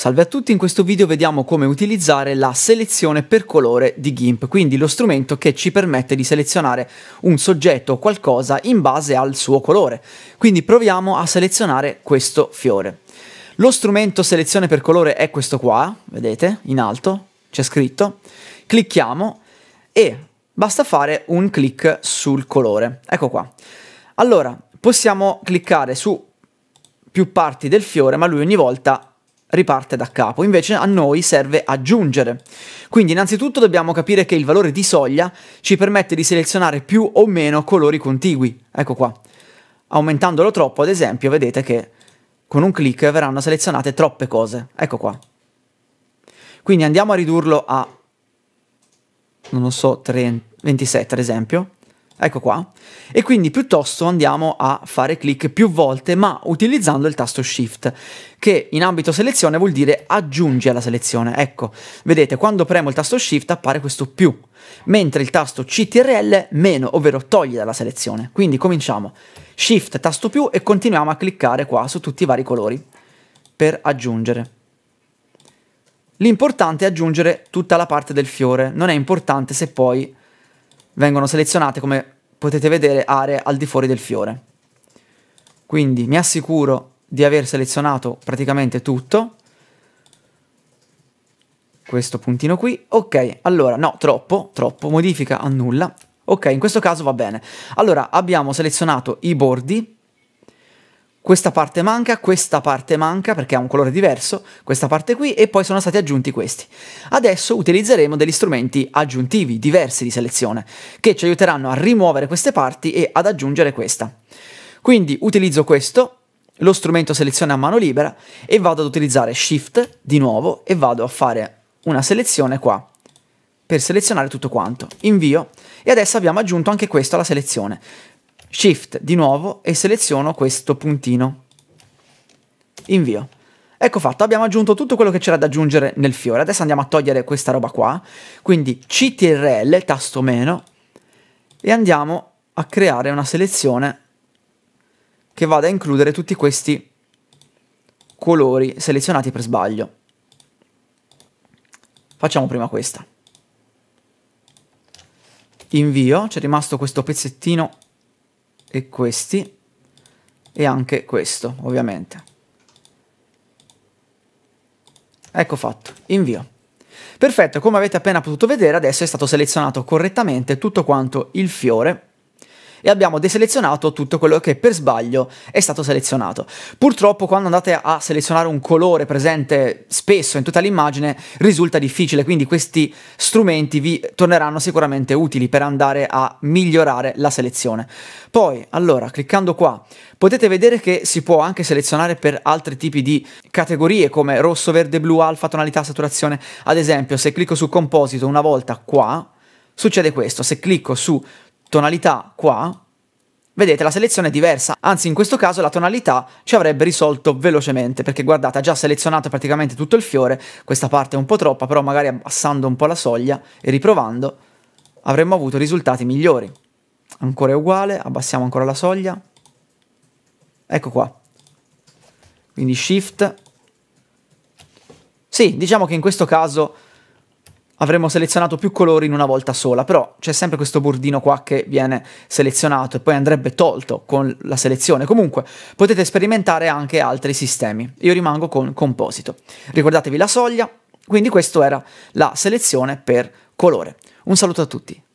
Salve a tutti, in questo video vediamo come utilizzare la selezione per colore di GIMP, quindi lo strumento che ci permette di selezionare un soggetto o qualcosa in base al suo colore. Quindi proviamo a selezionare questo fiore. Lo strumento selezione per colore è questo qua, vedete, in alto, c'è scritto. Clicchiamo e basta fare un clic sul colore. Ecco qua. Allora, possiamo cliccare su più parti del fiore, ma lui ogni volta riparte da capo, invece a noi serve aggiungere. Quindi innanzitutto dobbiamo capire che il valore di soglia ci permette di selezionare più o meno colori contigui. Ecco qua. Aumentandolo troppo, ad esempio, vedete che con un clic verranno selezionate troppe cose. Ecco qua. Quindi andiamo a ridurlo a, non lo so, 3, 27 ad esempio. Ecco qua. E quindi piuttosto andiamo a fare clic più volte, ma utilizzando il tasto Shift, che in ambito selezione vuol dire aggiungi alla selezione. Ecco, vedete, quando premo il tasto Shift appare questo più, mentre il tasto CTRL meno, ovvero toglie dalla selezione. Quindi cominciamo. Shift, tasto più e continuiamo a cliccare qua su tutti i vari colori per aggiungere. L'importante è aggiungere tutta la parte del fiore, non è importante se poi vengono selezionate, come potete vedere, aree al di fuori del fiore. Quindi mi assicuro di aver selezionato praticamente tutto. Questo puntino qui. Ok, allora, no, troppo, troppo, modifica, annulla. Ok, in questo caso va bene. Allora, abbiamo selezionato i bordi, questa parte manca, questa parte manca perché ha un colore diverso, questa parte qui e poi sono stati aggiunti questi. Adesso utilizzeremo degli strumenti aggiuntivi, diversi di selezione, che ci aiuteranno a rimuovere queste parti e ad aggiungere questa. Quindi utilizzo questo, lo strumento selezione a mano libera e vado ad utilizzare Shift di nuovo e vado a fare una selezione qua per selezionare tutto quanto. Invio e adesso abbiamo aggiunto anche questo alla selezione. Shift di nuovo e seleziono questo puntino. Invio. Ecco fatto, abbiamo aggiunto tutto quello che c'era da aggiungere nel fiore. Adesso andiamo a togliere questa roba qua. Quindi CTRL, tasto meno, e andiamo a creare una selezione che vada a includere tutti questi colori selezionati per sbaglio. Facciamo prima questa. Invio, c'è rimasto questo pezzettino e questi e anche questo ovviamente ecco fatto invio perfetto come avete appena potuto vedere adesso è stato selezionato correttamente tutto quanto il fiore e abbiamo deselezionato tutto quello che per sbaglio è stato selezionato. Purtroppo quando andate a selezionare un colore presente spesso in tutta l'immagine risulta difficile, quindi questi strumenti vi torneranno sicuramente utili per andare a migliorare la selezione. Poi, allora, cliccando qua, potete vedere che si può anche selezionare per altri tipi di categorie come rosso, verde, blu, alfa, tonalità, saturazione. Ad esempio, se clicco su composito una volta qua, succede questo, se clicco su tonalità qua, vedete la selezione è diversa, anzi in questo caso la tonalità ci avrebbe risolto velocemente, perché guardate ha già selezionato praticamente tutto il fiore, questa parte è un po' troppa, però magari abbassando un po' la soglia e riprovando avremmo avuto risultati migliori. Ancora è uguale, abbassiamo ancora la soglia, ecco qua, quindi shift, sì diciamo che in questo caso avremmo selezionato più colori in una volta sola, però c'è sempre questo bordino qua che viene selezionato e poi andrebbe tolto con la selezione. Comunque potete sperimentare anche altri sistemi. Io rimango con composito. Ricordatevi la soglia, quindi questa era la selezione per colore. Un saluto a tutti.